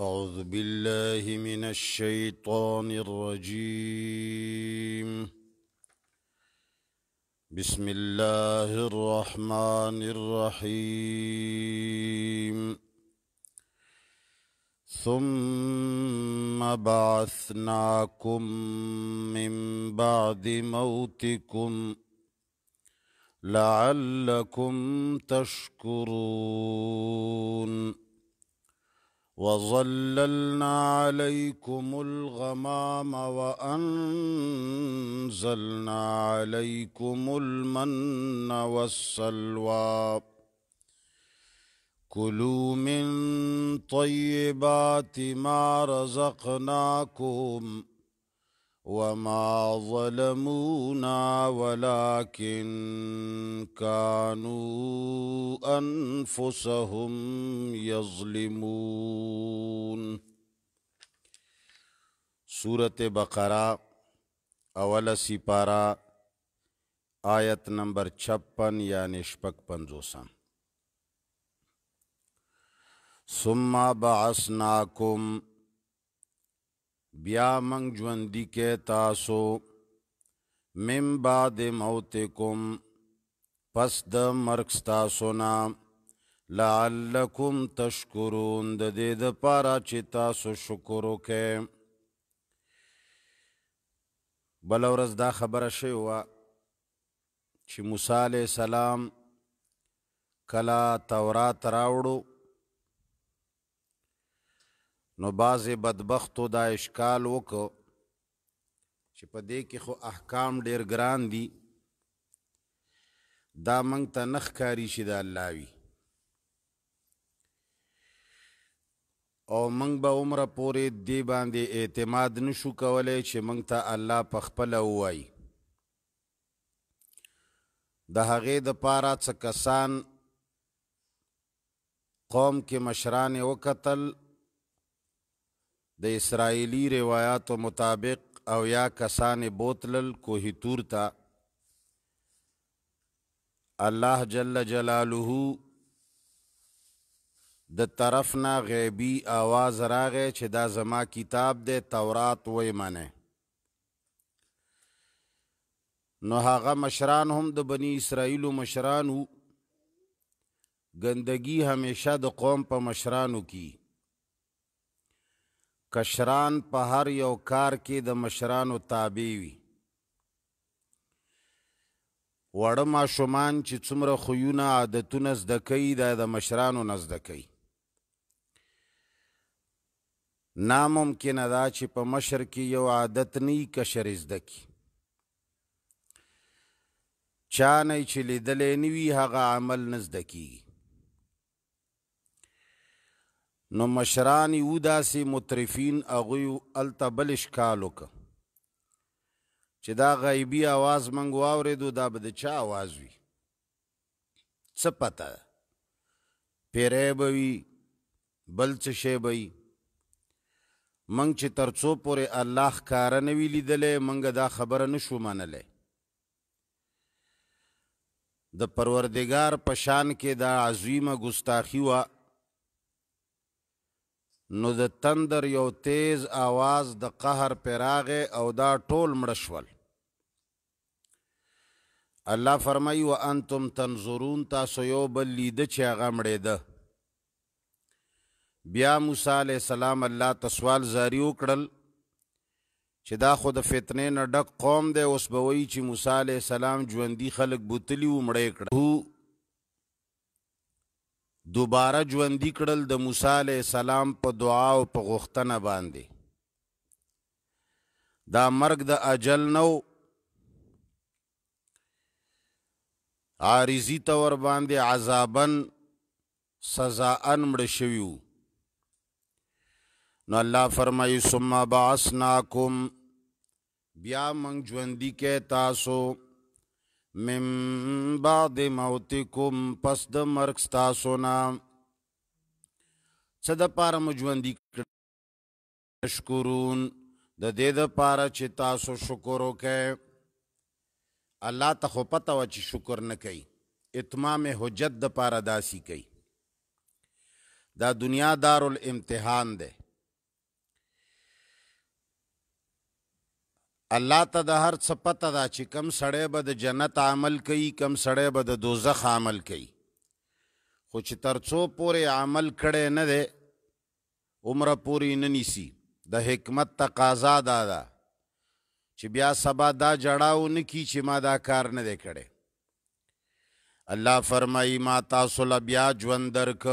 أعوذ بالله من الشيطان الرجيم بسم الله الرحمن الرحيم ثم بعثناكم من بعد موتكم لعلكم تشكرون وظللنا عليكم الغمام وأنزلنا عليكم المن والسلوى كلوا من طيبات ما رزقناكم وما ظلمونا ولكن كانوا انفسهم يظلمون सूरत बकरा अवल सिपारा आयत नंबर छप्पन या निष्पक पंजोसा सुम्मा बासनाकुम بیا منگ ژوندۍ کې تاسو مم بعد موتکم پس د مرګ تاسو نا لعلکم تشکرون د دې د پاره چې تاسو شکر وکې بل ورځ دا خبره شوی و چې موسی عليه السلام کلا تورات راوړو نو باز بدبختو دا اشکال وکړو چې په دې کې خو احکام ډیر ګران دي دا موږ ته نخ کاری شي د الله وی او موږ به عمره پورې دی باندې اعتماد نشو کولای چې موږ ته الله په خپل وایي د هغې د پاره څه کسان قوم کې مشران وکتل د اسرایلی روایتو مطابق او یا کسان بوتلل کوه تور تا الله جل جلاله د طرفنا غیبی आवाज راغې چې دا زما کتاب دی تورات وې منه نو هغه مشران هم د بنی اسرائیل مشران وو ګندګي همیشه د قوم په مشرانو کې کشران په هر یو کار کې د مشرانو تابع وي وړه ماشومان چې څومره خویونه عادتونه زده کوي دا د مشرانو نه زده کوي ناممکنه دا چې په مشر کې یو عادت نه وي کشر زده کي چا نه چې لیدلی نه وي هغه عمل نه زده کیږي نو مشران یو داسې مترفین اغوی الته بل اشکال وک چې دا غیبی आवाज منګ واورېدو دا به د چا आवाज وي څه پته پیرې بوي بل څه شی بوي منګ چې ترڅو پورې الله کار نه وی لیدلې منګ دا خبره نشو منلې د پروردگار پشان کې دا عظیمه گستاخی وا نو د تندر یو تیز आवाज د قهر پیراغه او دا ټول مړشول الله فرمای او انتم تنظرون تاسو یو بل لید چې هغه مړېده بیا موسی علی السلام الله تسوال زاری وکړل چې دا خو د فتنې نه ډک قوم دی اوس به وایي چې موسی علی السلام ژوندۍ خلک بوتلی و مړې کړ دوباره ژوندې کړل د موسی علی السلام په دعا او په غوښتنه باندې دا مرګ د اجل نو عارضی تور باندې عذابن سزاان مړ شویو نو الله فرمایي ثم بعثناکم بیا مونږ ژوندې کې تاسو من بعد موتکم پس د مرګ ستاسو نه څه د پاره مو ژوندي تشکرون د دې د پاره چې تاسو شکر وکئ الله ته خو پته و چې شکر نه کوي اتمام حجت د پاره داسي کوي دا دنیا دار الامتحان ده الله ته د هر څه پته ده چې کم سړی به د جنت عمل کوي کم سړی به د دوزخ عمل کوي خو چې ترڅو پورې عمل کړی نه دی عمره پورې نه نیسي د حکمت تقاضا دا ده چې بیا سبا دا جړاو نه کی چې ما دا کار نه دی کړی الله فرمایي ما تاسو له بیا ژوند درک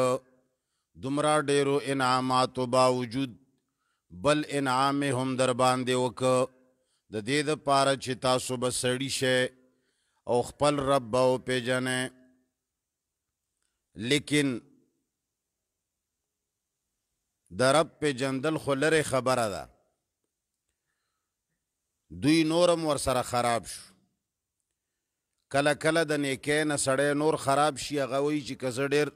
دومره ډیرو انعاماتو باوجود بل انعام هم در باندې وکړه د دې د پاره چې تاسو به سړی شئ او خپل رب به وپیژنئ لیکن د رب پیژندل خو لرې خبره ده دوی نورم ورسره خراب شو کله کله د نیکۍ نه سړی نور خراب شي هغه وایي چې که زه ډېر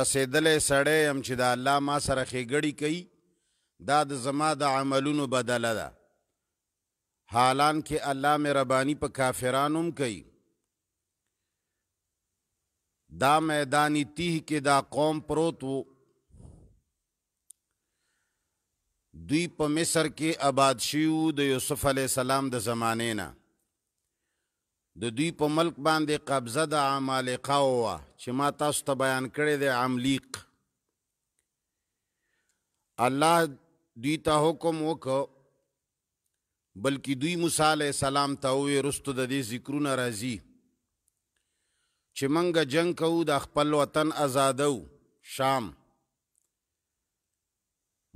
رسېدلی سړی یم چې د الله ما سره ښېګړي کوي دا د زما د عملونو بدله ده حالان کې الله مهرباني په کافرانوم کوي دا میدانی تیه کې دا قوم پروت وو دوی په مصر کې آباد شیو د یوسف علی السلام د زمانې نه د دوی په ملک باندې قبضه د عمالقه وه چې ما تاسو ته بیان کړی دی عملیق الله دوی ته حکم وکړ بلکې دوی موسی علی السلام ته وې رستو د دې ذکرونه راځي چې منګه جنگ کوو د خپل وطن آزادو شام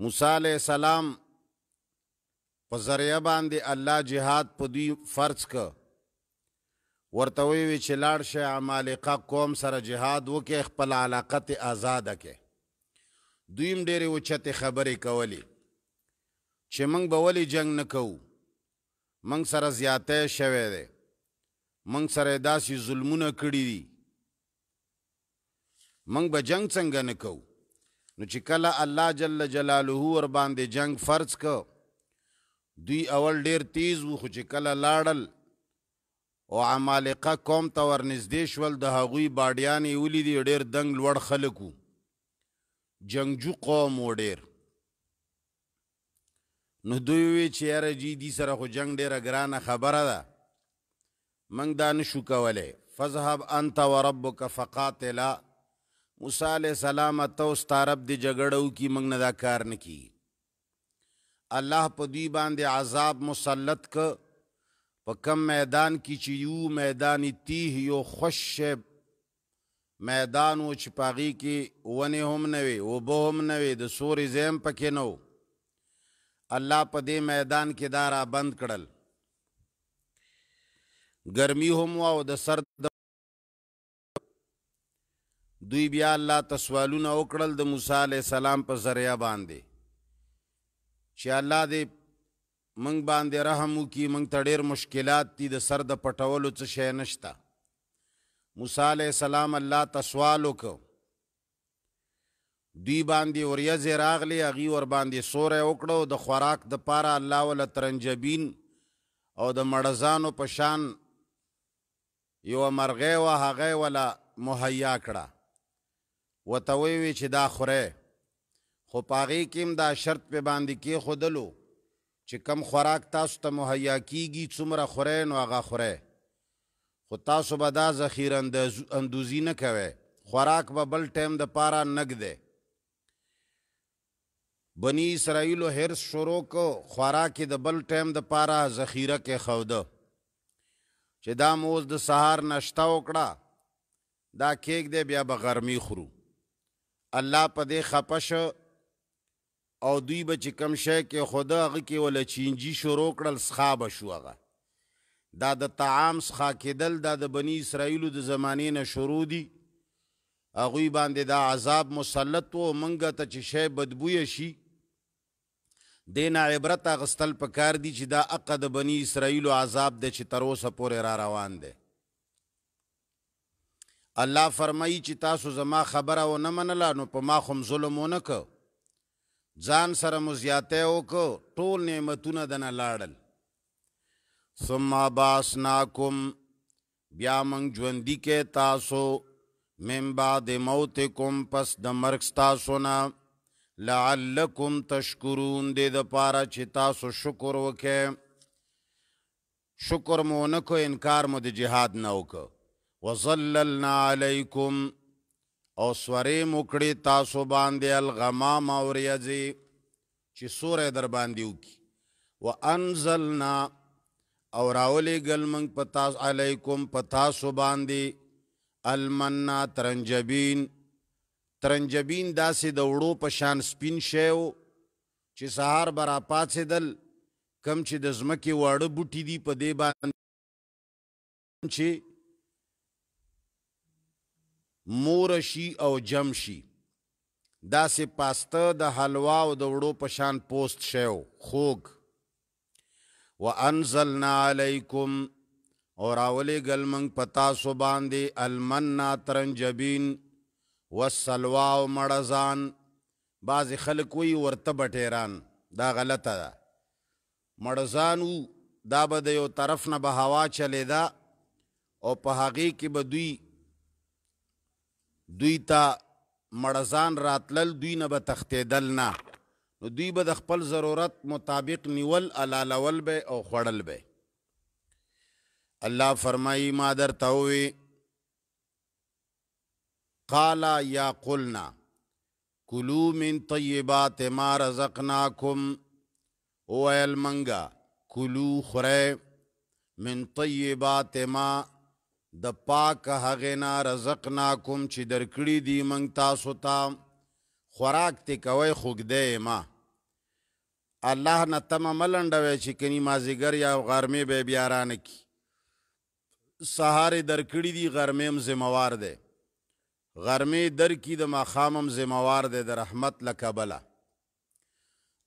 موسی علی السلام په ذریعہ باندې الله جهاد په دوی فرض ک ورته وی چې لاړ شي عمالقه قوم سره جهاد وکي خپل علاقت آزاد کړي دویم ډېرې وچته خبرې کولې چې موږ به ولې جنگ نه کوو منګ سره زیاته شوه دی منګ سره داسې ظلمونه کړی دي منګ به جنگ څنګه نه کوو نو چې کله الله جل جلاله ور باندې جنگ فرض کو دوی اول ډیر تیز وو خو چې کله لاړل او عمالقه قوم ته ورنږدې شول د هغوی باډیانې ولیدې ډیر دنګ لوړ خلک وو جنگجو قوم و ډیر نو دوی وی چې یاره جی دی سره خو جنگ ډیره ګرانه خبره ده منګ دا نشو کولی فذهب انت وربک فقاتلا موسی علیہ السلام ته ستارب دی جګړو کی منګ نه دا کار نه کی الله په دوی باندې عذاب مسلط ک په کم میدان کې چې یو میدان تیه یو خوش میدان و چې پاغي کې ونه هم نه وي او به هم نه وي د سوري زم پکې نه الله په دې میدان کې دا را بند کړل ګرمي هم او د سر د دوی بیا الله تسوالونه وکړل د موسی علی السلام په ذریعہ باندې چې الله دې منګ باندې رحم وکي منګ ته ډېر مشکلات دي د سر د پټولو څه شی نشته موسی علی السلام الله تسوال وکړ دوی باندې اوریځې راغلی هغې ور باندې سوری وکړو د خوراک د پاره الله وله ترنجبین او د مړزانو په شان یوه مرغۍ وه هغه وله مهیا کړه ورته ویې چې دا خورې خو په هغې کې هم دا شرط پې باندې کېښودلو چې کم خوراک تاسو ته مهیا کیږي څومره خورئ نو هغه خورئ خو تاسو به دا ذخیره اندوزي نه کوئ خوراک به بل ټایم د پاره نږدې بنی اسرائیل هرس شروع کو خوراک د بل ټیم د پاره ذخیره کې خوده چې دا موز د سهار نشتا وکړه دا کیک دی بیا به ګرمي خورو الله په دې خپش او دوی به چې کم شي کې خدا هغه کې ول چینجی شروع کړل سخاب شو هغه دا د طعام سخا کېدل دا د بنی اسرائیل د زمانې نه شروع دي هغه باندې دا عذاب مسلط وو منګه ته چې شی بدبوې شي دینا عبرت غستل پکار دی چې دا عقد بنی اسرائیل عذاب د چې تر اوسه پورې را روان دی الله فرمایي چې تاسو زما خبره و نه منله نو په ما خم ظلم ونه کو ځان سره مو زیاته وکړو ټول نعمتونه دنه لاړل ثم باسناکم بیا موږ ژوندي کې تاسو من بعد موتکم پس د مرګ تاسو نه لعلکم تشکرون دې د پاره چې تاسو شکر وکې شکر مو نه کو انکار مو د جهاد نه وک وظللنا علیکم او سورې مکړې تاسو باندې الغمام او ریاضی چې سورې در باندې وکي وانزلنا او راولې ګل منګ پتاس علیکم پتاسو باندې المنا ترنجبین ترنجبین داسې د وړو په شان سپین شیو چې سهار برا پاڅېدل کم چې د ځمکې واړه بوټي دي په دې باندې چې مور شي او جم شي داسې پاسته د حلوا او د وړو په شان پوست شیو خوږ وانزلنا علیکم اور اولی گلمنگ پتا سو باندې المنا ترنجبین والسلوا او مړزان بعض خلک وی ورته بټیران دا غلطه ده مړزان دا به د یو طرف نه به هوا چلیدا او په هغه کې به دوی دوی ته مړزان راتلل دوی نه به تختیدل نه نو دوی به د خپل ضرورت مطابق نیول علالول به او خوړل به الله فرمایي ما در تاوي قال یا قلنا کلو من طیبات ما رزقناکم او ایل منگا کلو خره من طیبات ما د پاک هغینا رزقناکم چې درکړی دی منګ تاسو ته خوراک ته کوي خوګدې ما الله نه تم ملنډوي چې کني مازیګر یا غرمه به بیا رانه کی سهار درکړی دی غرمیم زموار دی غرمه در کی د مخامم زموار دی د رحمت لکبله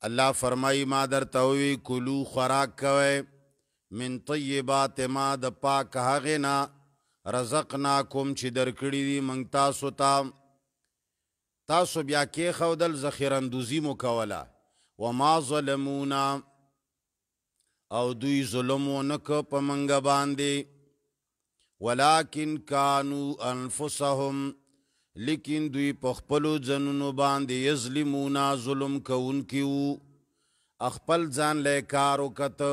الله فرمای ما در توي کلو خوراک کوي من طیبات ما د پاک هغه نا رزقناکم چې درکړی دی مونږ تاسو ته تاسو بیا کې خودل ذخیراندوزی مو کوله وما ظلمونا او دوی ظلم و نک په منګه باندې ولکن کانو انفسهم لیکن دوی په خپل ځنونو باندې یظلمونا ظلم کوون کیو خپل ځان له کار وکته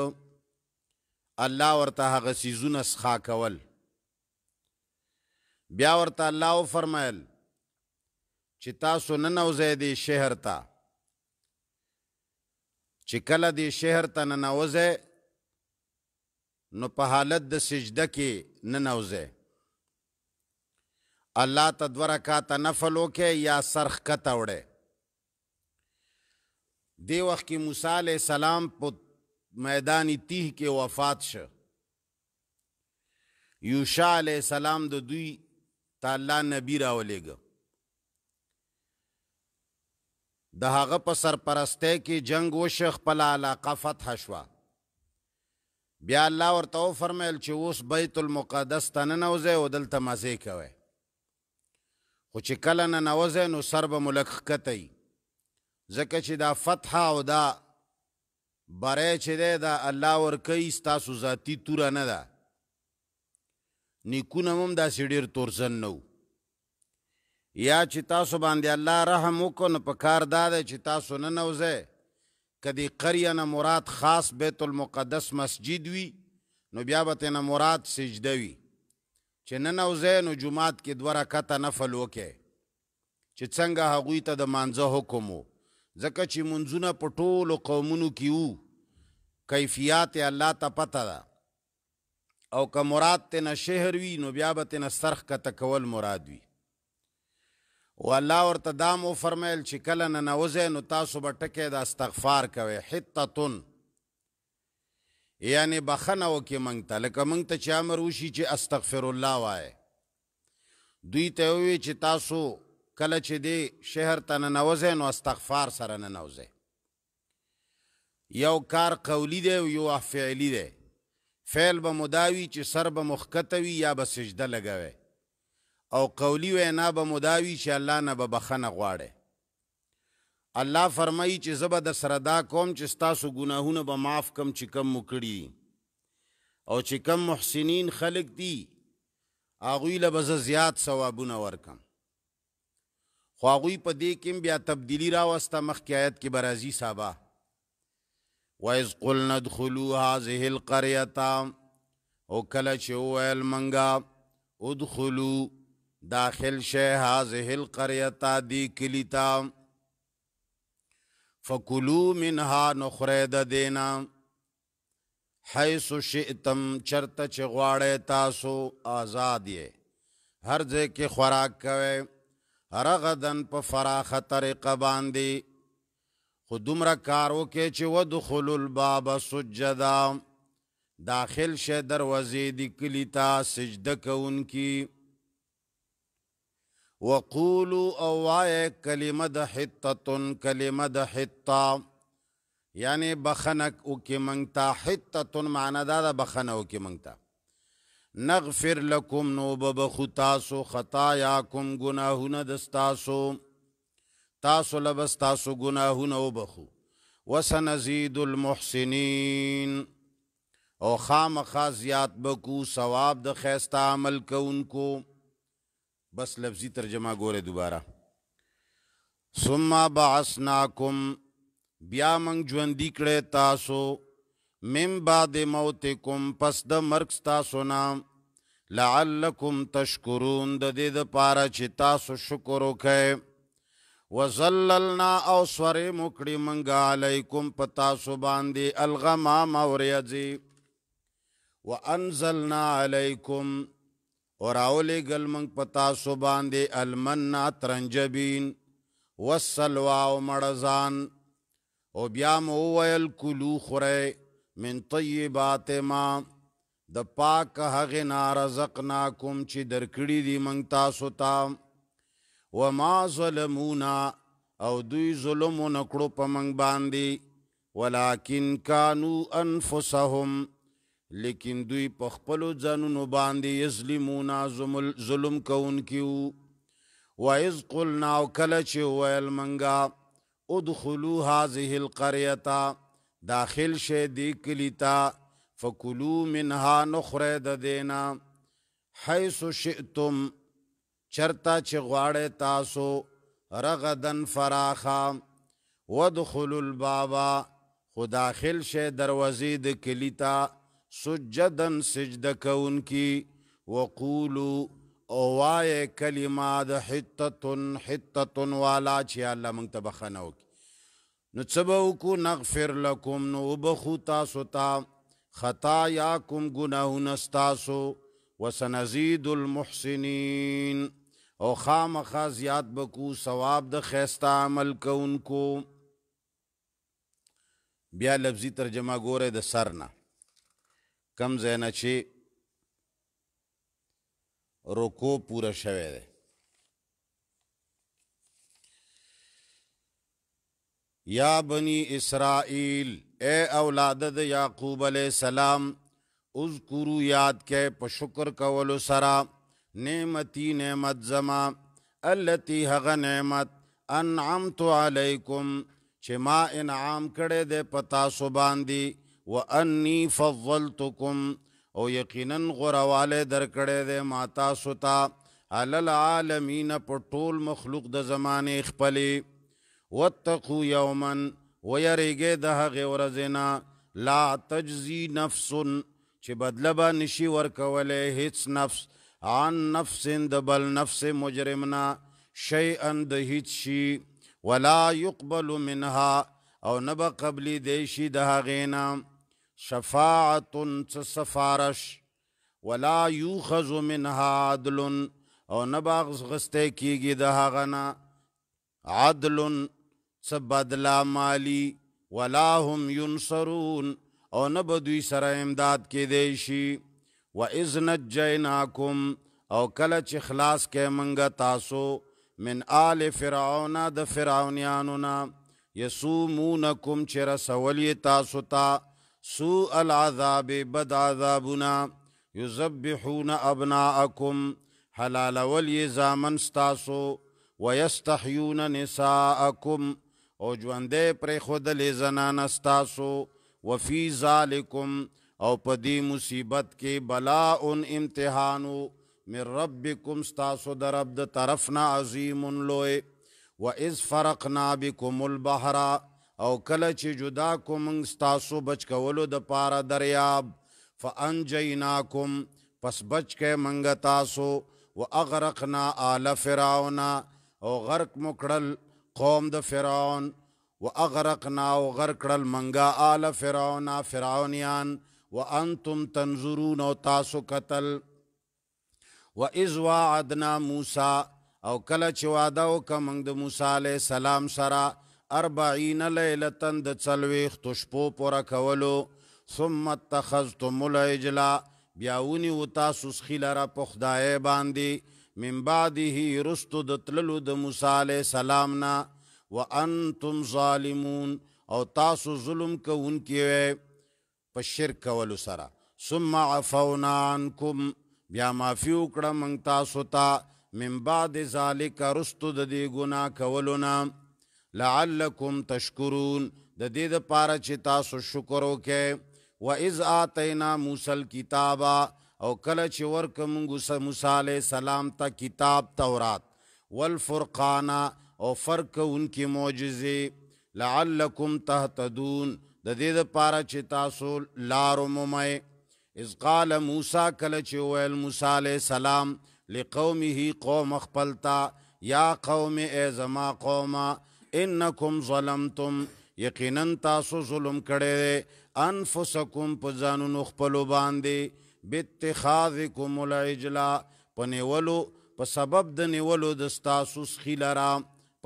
الله ورته هغه سيزونه ښخا کول بیا ورته الله فرمایل چې تاسو نن اوځي دي شهر ته چې کله دې شهر ته نن اوځي نو په حالت د سجده کې نه نوځه الله تدور کا تنفل وکې یا سرخ کته وړه دی وخت کې موسی عليه السلام په میدان تیه کې وفات شو یوشع عليه السلام د دوی تعالی نبی راولېګ د هغه په سرپرسته کې جنگ وشخ په علاقه فتح شوه بیا الله ورته فرمایل چې اوس بیت المقدس ته نه نوځئ او دلته مزې کوئ خو چې کله نه نوځئ نو سر به مو لږ ښکتی ځکه چې دا فتحه او دا بری چې دی دا الله ورکوي ستاسو ذاتي توره نه ده نیکونه هم داسې ډېر تورزن نه یا چې تاسو باندې الله رحم وکړو نو په کار دا دی چې تاسو نه نوځئ کدی قریه نه مراد خاص بیت المقدس مسجد وي نو بیا به نه مراد سجده وي چې نن اوځې نو جمعات کې دوه رکعته نفل وکې چې څنګه هغوی ته د مانځه حکم وو ځکه چې منځونه په ټولو قومونو کې وو کیفیات الله ته پته ده او که مراد ته نه شهر وي نو بیا به ته نه سرخ کته کول مراد وي والله ورته دا مو فرمیل چې کله ننوځئ نو تاسو به ټکې د استغفار کوئ حتتن یعنی بخنه وکړي موږ ته لکه موږ ته چې امر وشي چې استغفر الله وایه دوی ته ووایي چې تاسو کله چې دی شهر ته ننوځئ نو استغفار سره ننوځئ یو کار قولی دی یو فعلی دی فعل به مداوي چې سر به مخکته وي یا به سجده لګوئ او قولی وینا به مداوی چې الله نه به بخنه غواړي الله فرمایي چې زبا د سردا کوم چې تاسو ګناهونه به معاف کم چې کم مکړي او چې کم محسنین خلق دي اغوی له به زیات ثوابونه ورکم خو اغوی په دې کې بیا تبدیلی را وسته مخکې آیت کې برازي صابا وَإِذْ قُلْنَا ادْخُلُوا هَٰذِهِ الْقَرْيَةَ او کله چې وویل منګه ادخلوا داخل شه هذه القريه دی کلیتا فکلوا منها نخرید دینا حيث شئتم چرته چغواړې تاسو آزاد یې هر ځای کې خوراک کوي رغدن په فراخه طریقه باندې خو دومره کار وکې چې ودخل الباب سجدا داخل شه دروازې دی کلیتا سجده کوونکی وقولوا او آئے کلمه د حتتن کلمه دا حتا یعنی يعني بخنک او کی منگتا حتتن معنا دا دا بخنه او کی منگتا نغفر لکم نوب ببخو تاسو خطایاکم گناهونه دستاسو تاسو لبستاسو او بخو وسنزيد المحسنين او خامخا زیات بکو ثواب دا خیستا عمل کونکو بس لفظی ترجمه ګوره دوباره ثم بعثناکم بیا موږ ژوندۍ کړې تاسو مم بعد موتکم پس د مرګ تاسو نام لعلکم تشکرون د دې د پاره چې تاسو شکر وکړئ وزللنا او سورې مکړې منګا علیکم پتا سو باندې الغمام اوریځي وانزلنا علیکم اوراولی گلمنگ پتا سو باندې المنا ترنجبین والسلوا او مړزان او بیا مو ویل کلو خوره من طیبات ما د پاک هغه نارزقنا کوم چې درکړی دی مونږ تاسو ته و ما ظلمونا او دوی ظلم نکړو په مونږ باندې ولکن کانوا انفسهم لیکن دوی په خپل ځانونو باندې یظلمون ظلم کوونکیو وایز قلنا وکله چې ویل منګه ادخلوا هذه القريه داخل شه دی کلیتا فکلوا منها نخره د دینا حيث شئتم چرتا چې غواړې تاسو رغدن فراخا وادخلوا البابا خو داخل شه دروازې د کلیتا سجدن سجده کوونکی وقولو او وای کلمه د حتتن حتتن والا چې الله مونږ ته بخنه وکړي نو څه به وکړو نغفر لکم نو وبخو تاسو ته خطایاکم ګناهونه ستاسو وسنزید المحسنین او خامخا زیات بکو ثواب د خیسته عمل کوونکو بیا لفظي ترجمه ګوره د سر نه کم زینا چې رکو پوره شوه دی یا بنی اسرائیل اے اولاد د یعقوب علیہ السلام اذکرو یاد کې په شکر کولو سره نعمتی نعمت زما التی هغه نعمت انعمت علیکم چې ما انعام کړې ده پتا سو باندې وانی فضلتکم او یقینا غرواله درکړې ده ما تاسو ته علل العالمین په ټول مخلوق د زمانه خپلې واتقوا یوما ويرګه د هغه ورځنا لا تجزي نفس چې بدله به نشي ورکولې هیڅ نفس عن نفس د بل نفس مجرمنا شيئا د هیڅ شي ولا يقبل منها او نه به قبلې دی شي د هغې نه شفاعت سفارش ولا یوخذ منها عدل او نه باغ غسته کیږي د هغه نه عدل څه بدلا مالی ولا هم ينصرون او نه به دوی سره امداد کې دی شي و اذ نجیناکم او کله چې خلاص کې منګه تاسو من آل فرعون د فرعونیانو نه یسومونکم چې رسولی تاسو ته تا سوء العذاب بد عذابنا یذبحون ابناءکم حلال ولی زامن ستاسو ويستحيون نساءکم او ژوندې پر خودلې زنان ستاسو وفي ذالکم او پدی مصیبت کې بلاء امتحانو من ربکم ستاسو در رب د طرفنا عظیم لوی و اذ فرقنا بكم البحر او کله چې جدا کوم تاسو بچ کولو د پاره دریاب فانجیناکم پس بچ کې منګ تاسو واغرقنا آل فرعون او غرق مکړل قوم د فرعون واغرقنا او غرقل منګا آل فرعون فرعونیان وانتم تنظرون او تاسو قتل واذ وعدنا موسی او کله چې وعده وکړه موږ د موسی عليه السلام سره 40 ليله د چلويخ تشپو پورا کولو ثم اتخذتم العجل بیاونی و تاسو سخیلرا پخدای باندې من بعده رستو د تللو د موسی علی سلام نا وانتم ظالمون او تاسو ظلم کوونکی په شرک کولو سره ثم عفونا عنكم بیا معفی وکړه مونږ تاسو ته من بعد ذالک رستو د دې ګناه کولو نام لعلکم تشکرون د دې د پاره چې تاسو شکر وکې و اذ اتینا موسی الكتاب او کله چې ورک موږ موسی علی سلام ته کتاب تورات والفرقان او فرق انکی معجزه لعلکم تهتدون د دې د پاره چې تاسو لار مومئ اذ قال موسی کله چې ویل موسی علیہ السلام لقومه قوم خپلتا یا قوم ای زما قومه انکم ظلمتم یقینا تاسو ظلم کړی انفسکم په ځانونو خپلو باندې باتخاذکم العجلا په نیولو په سبب د نیولو د ستاسو سخی لرا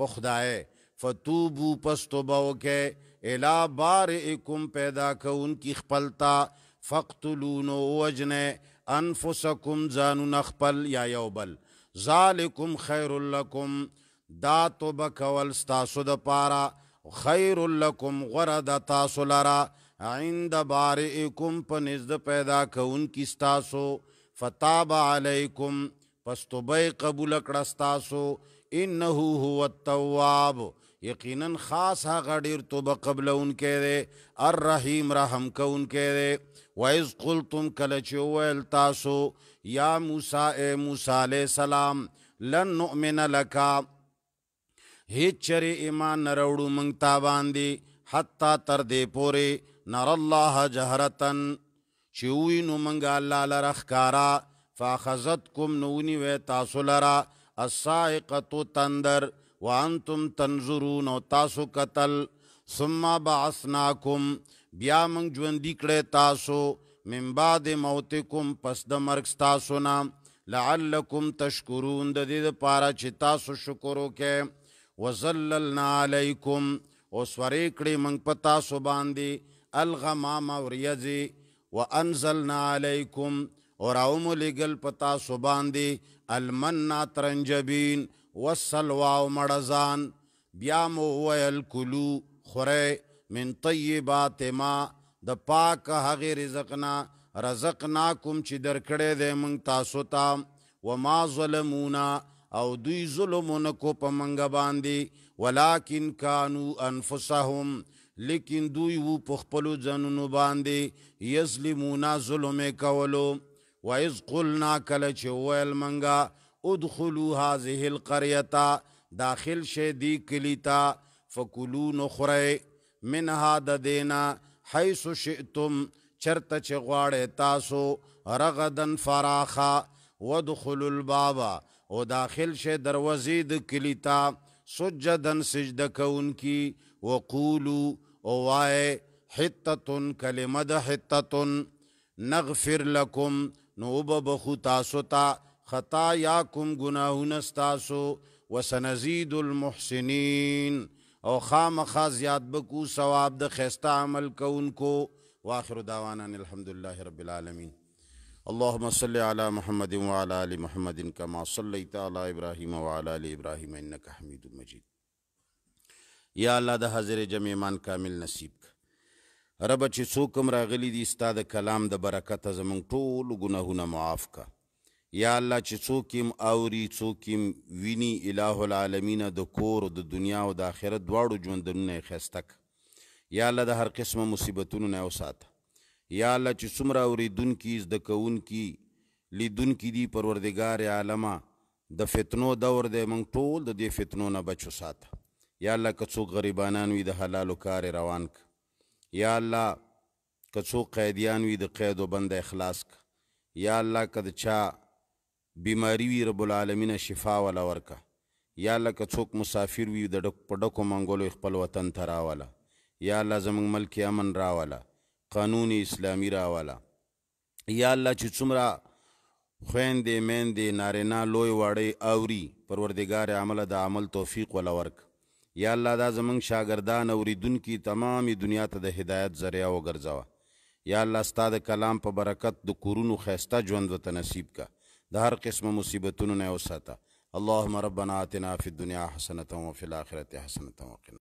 په خدای فتوبو پس توبه وکې الا بارئکم پیدا کوونکی خپلتا فقتلون وجنه انفسکم ځانون خپل یا یوبل ذالکم خیر لکم دا توبه کول ستاسو د پاره خیر لکم غره د تاسو لرا عند بارئکم په نزد پیدا کوونکی ستاسو فتاب علیکم پس توبه قبول کړه ستاسو انه هو التواب یقینا خاص هغه ډیر توبه قبلونکې دی الرحیم رحم کوونکې دی وَإِذْ قُلْتُمْ كَلَچُوَيْل تَاسُو يَا مُوسَى اے موسیٰ علیہ السلام لَن نُؤْمِنَ لَكَا هیڅ چرې ایمان نه راوړو موږ تا باندې حتی تر دې پورې نر الله جهرتن چې وینو موږ الله لره ښکارا فاخذتکم نونی و تاسو لره الصائقه تندر وانتم تنظرون او تاسو قتل ثم بعثناکم بیا موږ ژوند کړه تاسو من بعد موتکم پس د مرګ تاسو نام لعلکم تشکرون د دې لپاره چې تاسو شکر وکړئ وزللنا علیکم او سوري کړې موږ په تاسو باندې الغمام اوریزي وانزلنا علیکم اور اوم لګل پتا سبان دی المنا ترنجبین والسلوا مړزان بیا مو ویل کلو خوره من طیبات ما د پاک هغه رزقنا رزقناکم چې درکړې دې مونږ تاسو ته تا وما ظلمونا او دوی ظلم نه کو په منګه باندې ولکن کانوا انفسهم لیکن دوی وو په خپل ځانونو باندې یظلمون ظلم کولو وایز قلنا کله چې ویل منګه ادخلوا هذه القريه داخل شه دی کلیتا فکلوا نخره منها د دینا حيث شئتم چرته چې غواړې تاسو رغدن فراخا ودخلوا البابا او داخل شه دروازې د کلیتا سجدن سجده کون کی وقولو او وای حتتن کلمه د حتتن نغفر لکم نوب بخو تاسو تا خطا یاکم گناهون استاسو وسنزید المحسنین او خامخا زیاد بکو ثواب د خسته عمل کونکو واخر دعوانا الحمدلله رب العالمین اللهم صل على محمد وعلى ال محمد كما صليت على ابراهيم وعلى ال ابراهيم انك حميد مجيد یا الله د حاضر جمع ایمان کامل نصیب کا رب چې څوکم راغلی دي استاد کلام د برکت زمونږ ټول ګناهونه معاف کا یا الله چې څوکم اوري څوکم ویني الٰه العالمین د کور د دنیا او د آخرت دواړو ژوندونه خستک یا الله د هر قسمه مصیبتونو نه اوساته یا الله چې څومره اوریدونکي زده کوونکي لیدونکي دي پروردګار عالمه د فتنو دور دی موږ ټول د دې فتنو نه بچو ساته یا الله که څوک غریبانان وي د حلالو کار روان که یا الله که څوک قیدیان وي د قید و بند اخلاص که یا الله که د چا بیماری وي رب العالمین شفا ولا ورکه یا الله که څوک مسافر وي د ډک په ډکو منګولو خپل وطن ته راوله یا الله زموږ ملک امن راوله قانون اسلامی راولا یا الله چې څومره خويندې میندې نارینه لوی وړې اوري پروردگار عمل د عمل توفیق ولا ورک یا الله دا زمنګ شاګردان اوریدونکو تمامي دنیا ته د هدایت ذریعہ وګرځاوه یا الله ستاد کلام په برکت د کورونو خيسته ژوند وته نصیب کا د هر قسم مصیبتونو نه اوساته اللهم ربنا آتنا في الدنيا حسنة وفي الآخرة حسنة وقنا